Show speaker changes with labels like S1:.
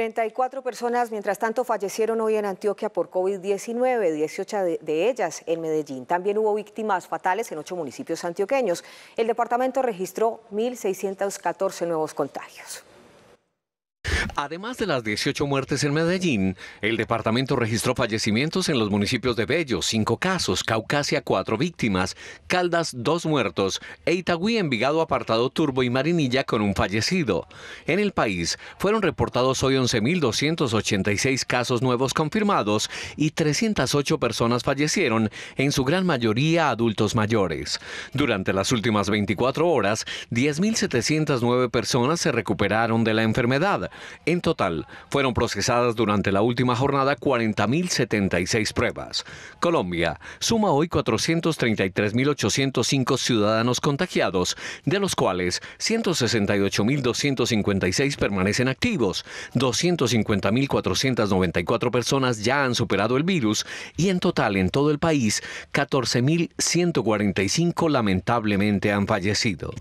S1: 34 personas, mientras tanto, fallecieron hoy en Antioquia por COVID-19, 18 de, ellas en Medellín. También hubo víctimas fatales en ocho municipios antioqueños. El departamento registró 1.614 nuevos contagios.
S2: Además de las 18 muertes en Medellín, el departamento registró fallecimientos en los municipios de Bello, 5 casos, Caucasia, 4 víctimas, Caldas, 2 muertos, e Itagüí, Envigado, Apartado Turbo y Marinilla con un fallecido. En el país fueron reportados hoy 11.286 casos nuevos confirmados y 308 personas fallecieron, en su gran mayoría adultos mayores. Durante las últimas 24 horas, 10.709 personas se recuperaron de la enfermedad. En total, fueron procesadas durante la última jornada 40.076 pruebas. Colombia suma hoy 433.805 ciudadanos contagiados, de los cuales 168.256 permanecen activos, 250.494 personas ya han superado el virus y en total en todo el país 14.145 lamentablemente han fallecido.